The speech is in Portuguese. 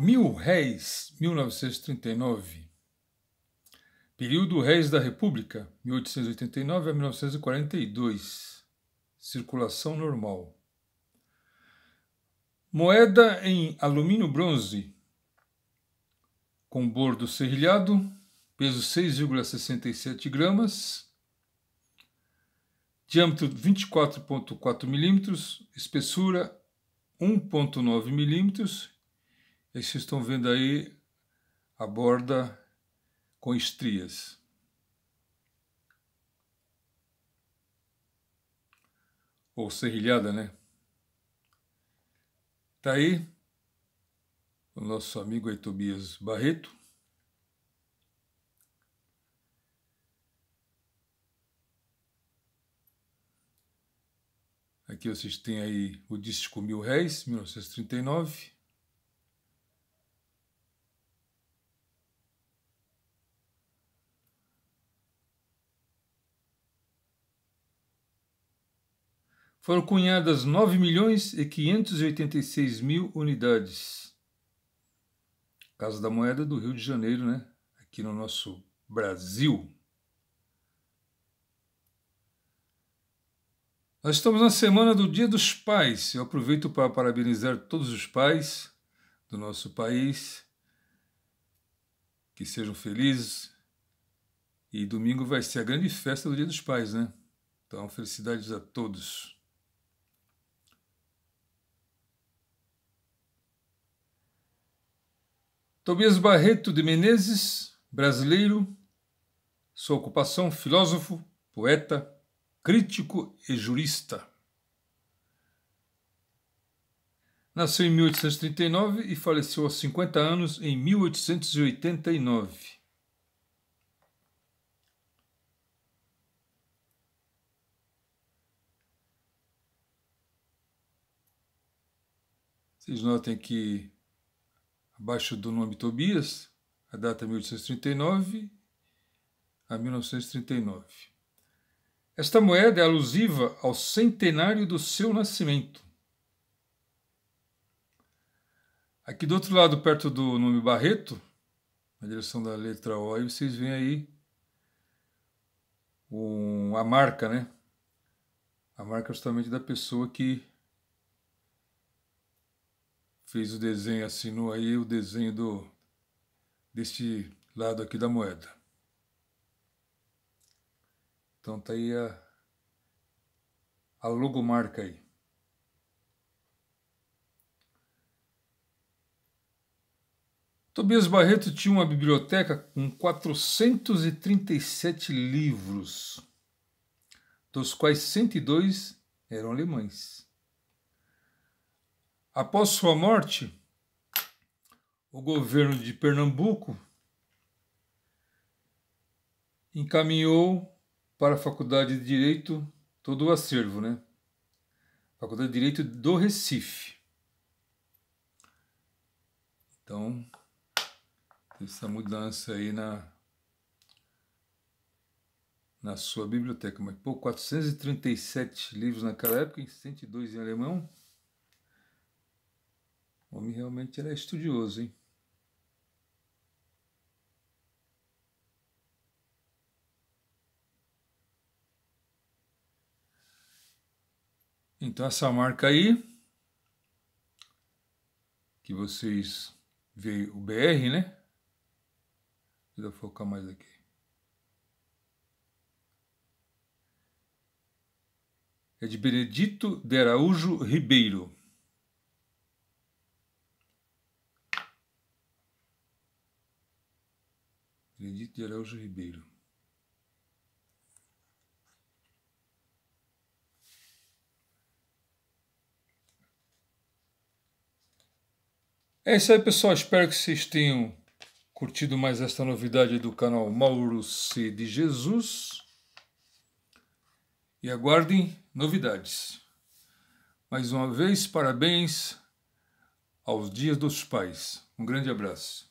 Mil Réis, 1939. Período Réis da República, 1889 a 1942. Circulação normal. Moeda em alumínio bronze, com bordo serrilhado, peso 6,67 gramas, diâmetro 24,4 milímetros, espessura 1,9 milímetros e vocês estão vendo aí a borda com estrias. Ou serrilhada, né? Tá aí o nosso amigo aí Tobias Barreto. Aqui vocês têm aí o disco Mil Réis, 1939. foram cunhadas 9 milhões e 586 mil unidades. Casa da Moeda do Rio de Janeiro, né? Aqui no nosso Brasil. Nós estamos na semana do Dia dos Pais. Eu aproveito para parabenizar todos os pais do nosso país. Que sejam felizes. E domingo vai ser a grande festa do Dia dos Pais, né? Então, felicidades a todos. Tobias Barreto de Menezes, brasileiro, sua ocupação filósofo, poeta, crítico e jurista. Nasceu em 1839 e faleceu aos 50 anos em 1889. Vocês notem que abaixo do nome Tobias, a data 1839 é a 1939. Esta moeda é alusiva ao centenário do seu nascimento. Aqui do outro lado, perto do nome Barreto, na direção da letra O, aí vocês veem aí um, a marca, né? A marca é justamente da pessoa que fez o desenho, assinou aí o desenho do, deste lado aqui da moeda. Então tá aí a, a logomarca aí. Tobias Barreto tinha uma biblioteca com 437 livros, dos quais 102 eram alemães. Após sua morte, o governo de Pernambuco encaminhou para a Faculdade de Direito todo o acervo, né? Faculdade de Direito do Recife. Então, essa mudança aí na na sua biblioteca, mas pô, 437 livros naquela época, 102 em alemão, o homem realmente era é estudioso, hein? Então essa marca aí, que vocês veem o BR, né? Deixa eu focar mais aqui. É de Benedito de Araújo Ribeiro. Benedito de Araújo Ribeiro. É isso aí, pessoal. Espero que vocês tenham curtido mais esta novidade do canal Mauro C. de Jesus. E aguardem novidades. Mais uma vez, parabéns aos Dias dos Pais. Um grande abraço.